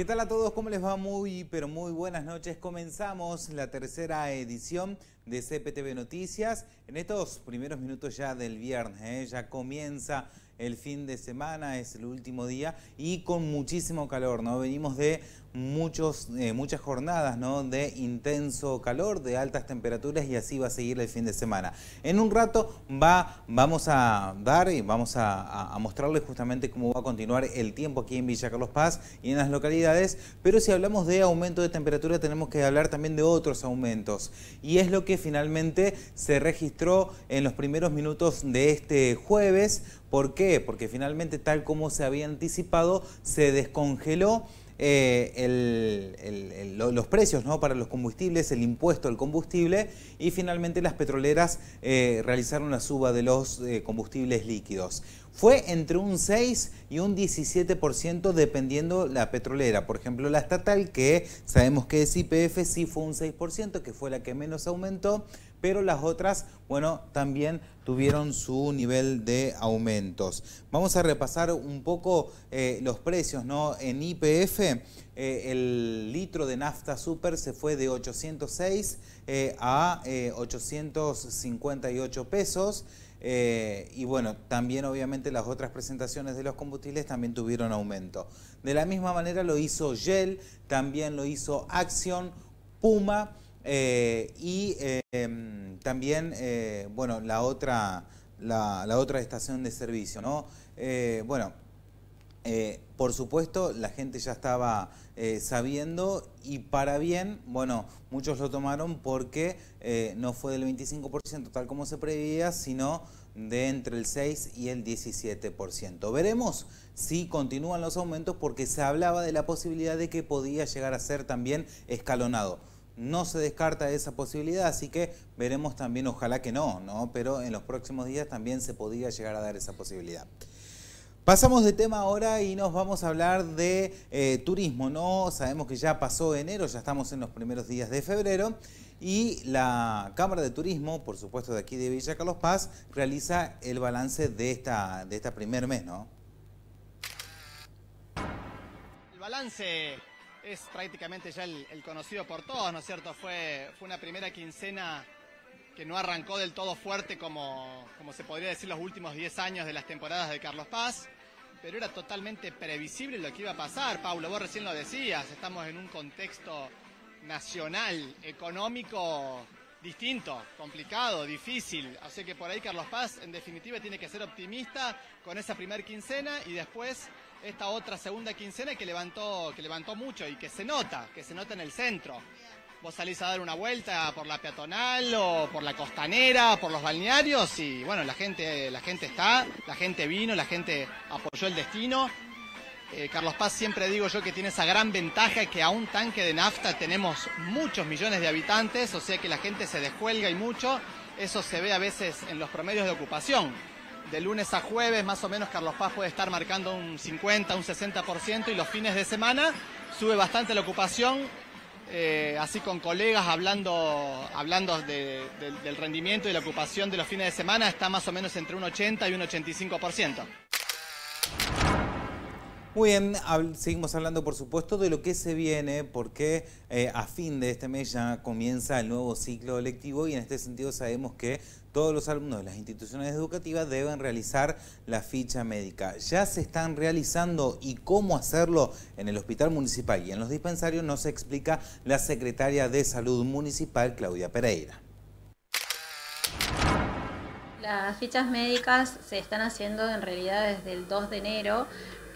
¿Qué tal a todos? ¿Cómo les va? Muy, pero muy buenas noches. Comenzamos la tercera edición de CPTV Noticias. En estos primeros minutos ya del viernes, ¿eh? ya comienza el fin de semana, es el último día y con muchísimo calor, ¿no? Venimos de eh, muchas jornadas de intenso calor, de altas temperaturas y así va a seguir el fin de semana. En un rato vamos a dar y vamos a, mostrarles justamente cómo va a continuar el tiempo aquí en Villa Carlos Paz y en las localidades, pero si hablamos de aumento de temperatura tenemos que hablar también de otros aumentos y es lo que finalmente se registró en los primeros minutos de este jueves. ¿Por qué? Porque finalmente tal como se había anticipado se descongeló eh, los precios ¿no? para los combustibles, el impuesto al combustible y finalmente las petroleras eh, realizaron la suba de los eh, combustibles líquidos. Fue entre un 6 y un 17% dependiendo la petrolera. Por ejemplo, la estatal, que sabemos que es IPF, sí fue un 6%, que fue la que menos aumentó pero las otras, bueno, también tuvieron su nivel de aumentos. Vamos a repasar un poco eh, los precios, ¿no? En IPF eh, el litro de nafta super se fue de 806 eh, a 858 pesos. y bueno, también obviamente las otras presentaciones de los combustibles también tuvieron aumento. De la misma manera lo hizo Yell, también lo hizo Action, Puma eh, y em, también, eh, bueno, la otra, estación de servicio, ¿no? Eh, bueno, por supuesto, la gente ya estaba sabiendo y para bien, bueno, muchos lo tomaron porque no fue del 25% tal como se preveía, sino de entre el 6 y el 17%. Veremos si continúan los aumentos porque se hablaba de la posibilidad de que podía llegar a ser también escalonado no se descarta esa posibilidad, así que veremos también, ojalá que no, ¿no? Pero en los próximos días también se podría llegar a dar esa posibilidad. Pasamos de tema ahora y nos vamos a hablar de eh, turismo, ¿no? Sabemos que ya pasó enero, ya estamos en los primeros días de febrero y la Cámara de Turismo, por supuesto de aquí de Villa Carlos Paz, realiza el balance de esta, de esta primer mes, ¿no? El balance es prácticamente ya el, conocido por todos, ¿no es cierto? Fue, fue una primera quincena que no arrancó del todo fuerte como, como se podría decir los últimos 10 años de las temporadas de Carlos Paz, pero era totalmente previsible lo que iba a pasar. Pablo, vos recién lo decías, estamos en un contexto nacional, económico, distinto, complicado, difícil. Así que por ahí Carlos Paz, en definitiva, tiene que ser optimista con esa primera quincena y después esta otra segunda quincena que levantó, que levantó mucho y que se nota, que se nota en el centro. Vos salís a dar una vuelta por la peatonal o por la costanera, por los balnearios y bueno, la gente, la gente está, la gente vino, la gente apoyó el destino eh, Carlos Paz siempre digo yo que tiene esa gran ventaja que a un tanque de nafta tenemos muchos millones de habitantes, o sea que la gente se descuelga y mucho. Eso se ve a veces en los promedios de ocupación. De lunes a jueves más o menos Carlos Paz puede estar marcando un 50, un 60% y los fines de semana sube bastante la ocupación, eh, así con colegas hablando, hablando del rendimiento y la ocupación de los fines de semana está más o menos entre un 80 y un 85%. Muy bien, seguimos hablando por supuesto de lo que se viene, porque eh, a fin de este mes ya comienza el nuevo ciclo lectivo y en este sentido sabemos que todos los alumnos de las instituciones educativas deben realizar la ficha médica. Ya se están realizando y cómo hacerlo en el hospital municipal y en los dispensarios nos explica la secretaria de Salud Municipal, Claudia Pereira. Las fichas médicas se están haciendo en realidad desde el 2 de enero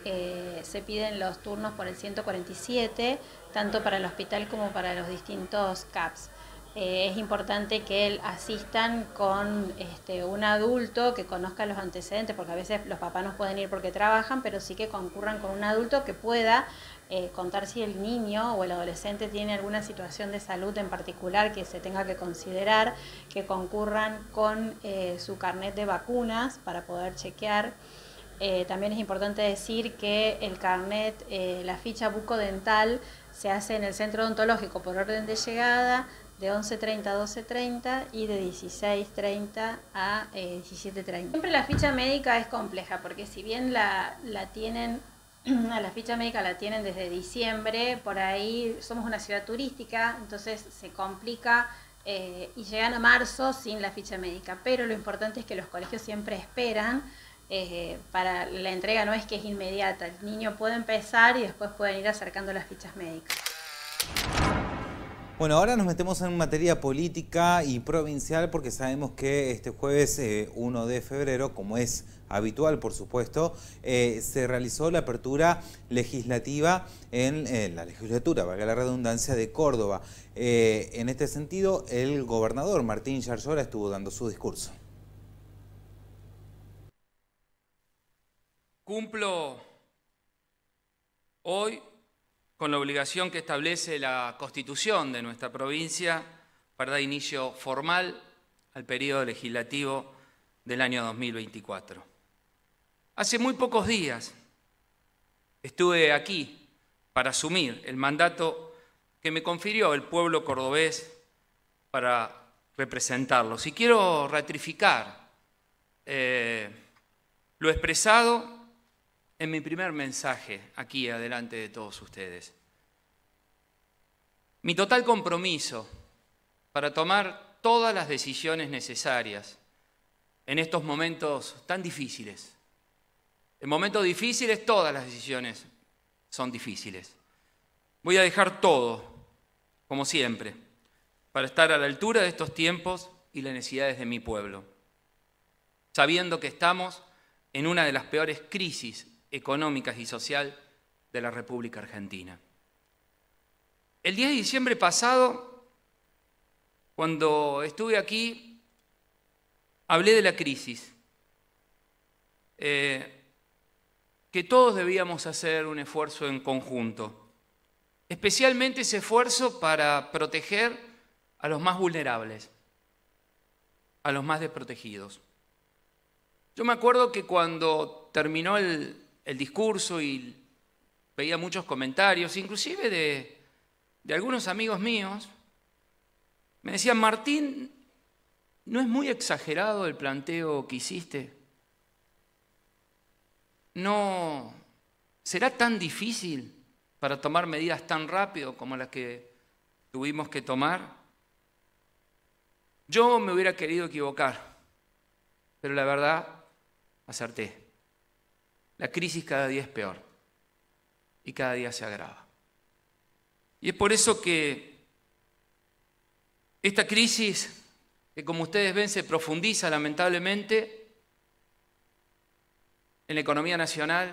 eh, se piden los turnos por el 147, tanto para el hospital como para los distintos CAPS. Eh, es importante que asistan con este, un adulto que conozca los antecedentes, porque a veces los papás no pueden ir porque trabajan, pero sí que concurran con un adulto que pueda eh, contar si el niño o el adolescente tiene alguna situación de salud en particular que se tenga que considerar, que concurran con su carnet de vacunas para poder chequear. Eh, también es importante decir que el carnet, eh, la ficha bucodental, se hace en el centro odontológico por orden de llegada de 11.30 a 12.30 y de 16.30 a 17.30. Eh, siempre la ficha médica es compleja porque si bien la, la tienen la ficha médica la tienen desde diciembre, por ahí somos una ciudad turística, entonces se complica y llegan a marzo sin la ficha médica, pero lo importante es que los colegios siempre esperan eh, para la entrega no es que es inmediata. El niño puede empezar y después pueden ir acercando las fichas médicas. Bueno, ahora nos metemos en materia política y provincial porque sabemos que este jueves 1 eh, de febrero, como es habitual por supuesto, eh, se realizó la apertura legislativa en, la legislatura, valga la redundancia, de Córdoba. en este sentido, el gobernador Martín Yarlora estuvo dando su discurso. Cumplo hoy con la obligación que establece la constitución de nuestra provincia para dar inicio formal al periodo legislativo del año 2024. Hace muy pocos días estuve aquí para asumir el mandato que me confirió el pueblo cordobés para representarlo. Si quiero ratificar eh, lo expresado en mi primer mensaje aquí adelante de todos ustedes. Mi total compromiso para tomar todas las decisiones necesarias en estos momentos tan difíciles. En momentos difíciles todas las decisiones son difíciles. Voy a dejar todo, como siempre, para estar a la altura de estos tiempos y las necesidades de mi pueblo, sabiendo que estamos en una de las peores crisis económicas y social de la República Argentina. El 10 de diciembre pasado, cuando estuve aquí, hablé de la crisis, eh, que todos debíamos hacer un esfuerzo en conjunto, especialmente ese esfuerzo para proteger a los más vulnerables, a los más desprotegidos. Yo me acuerdo que cuando terminó el, el discurso y veía muchos comentarios, inclusive de, de algunos amigos míos, me decían, Martín, ¿no es muy exagerado el planteo que hiciste? ¿No será tan difícil para tomar medidas tan rápido como las que tuvimos que tomar? Yo me hubiera querido equivocar, pero la verdad, acerté. La crisis cada día es peor y cada día se agrava. Y es por eso que esta crisis, que como ustedes ven se profundiza lamentablemente en la economía nacional,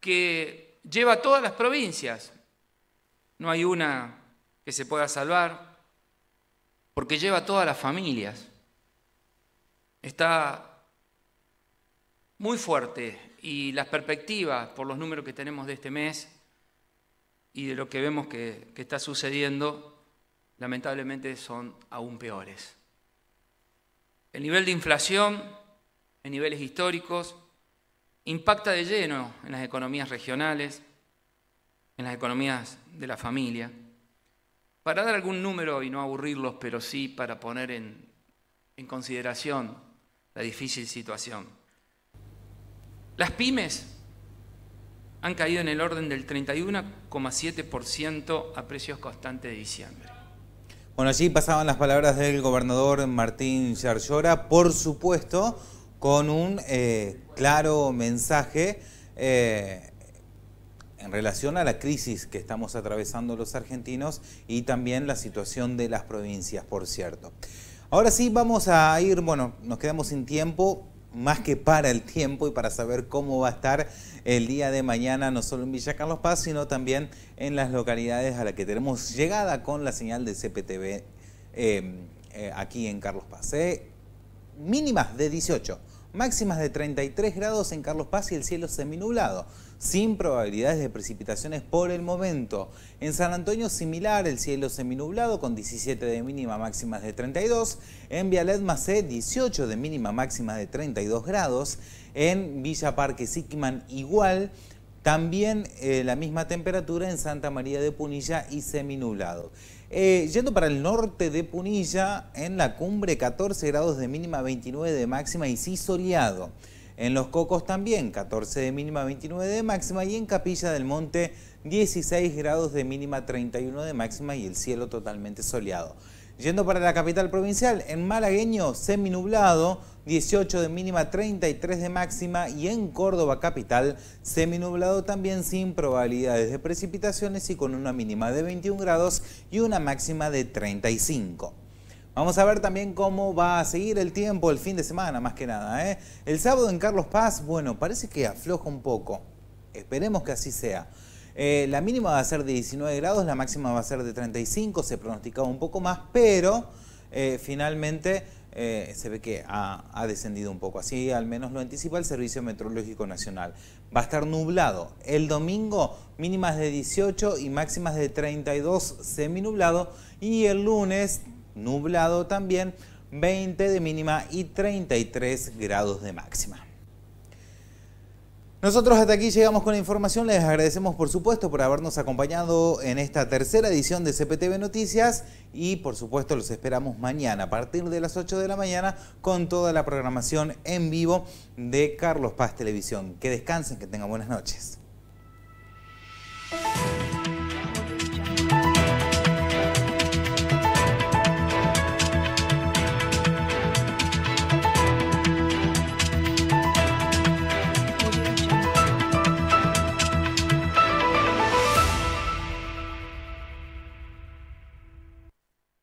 que lleva a todas las provincias. No hay una que se pueda salvar, porque lleva a todas las familias. Está muy fuerte y las perspectivas por los números que tenemos de este mes y de lo que vemos que, está sucediendo, lamentablemente son aún peores. El nivel de inflación en niveles históricos impacta de lleno en las economías regionales, en las economías de la familia. Para dar algún número y no aburrirlos, pero sí para poner en consideración la difícil situación. Las pymes han caído en el orden del 31,7% a precios constantes de diciembre. Bueno, allí pasaban las palabras del gobernador Martín Yarlora, por supuesto, con un eh, claro mensaje eh, en relación a la crisis que estamos atravesando los argentinos y también la situación de las provincias, por cierto. Ahora sí, vamos a ir, bueno, nos quedamos sin tiempo, más que para el tiempo y para saber cómo va a estar el día de mañana, no solo en Villa Carlos Paz, sino también en las localidades a las que tenemos llegada con la señal de CPTV eh, eh, aquí en Carlos Paz. Eh. mínimas de 18. Máximas de 33 grados en Carlos Paz y el cielo seminublado, sin probabilidades de precipitaciones por el momento. En San Antonio similar, el cielo seminublado con 17 de mínima máximas de 32. En Vialet c 18 de mínima máxima de 32 grados. En Villa Parque Siquiman igual. También eh, la misma temperatura en Santa María de Punilla y seminublado. Eh, yendo para el norte de Punilla, en la cumbre 14 grados de mínima, 29 de máxima y sí soleado. En Los Cocos también 14 de mínima, 29 de máxima y en Capilla del Monte 16 grados de mínima, 31 de máxima y el cielo totalmente soleado. Yendo para la capital provincial, en Malagueño, seminublado, 18 de mínima, 33 de máxima y en Córdoba capital, seminublado también sin probabilidades de precipitaciones y con una mínima de 21 grados y una máxima de 35. Vamos a ver también cómo va a seguir el tiempo el fin de semana, más que nada. ¿eh? El sábado en Carlos Paz, bueno, parece que afloja un poco. Esperemos que así sea. Eh, la mínima va a ser de 19 grados, la máxima va a ser de 35, se pronosticaba un poco más, pero eh, finalmente eh, se ve que ha, ha, descendido un poco. Así al menos lo anticipa el Servicio Meteorológico Nacional. Va a estar nublado. El domingo mínimas de 18 y máximas de 32 seminublado. Y el lunes nublado también, 20 de mínima y 33 grados de máxima. Nosotros hasta aquí llegamos con la información. Les agradecemos, por supuesto, por habernos acompañado en esta tercera edición de CPTV Noticias. Y, por supuesto, los esperamos mañana a partir de las 8 de la mañana con toda la programación en vivo de Carlos Paz Televisión. Que descansen, que tengan buenas noches.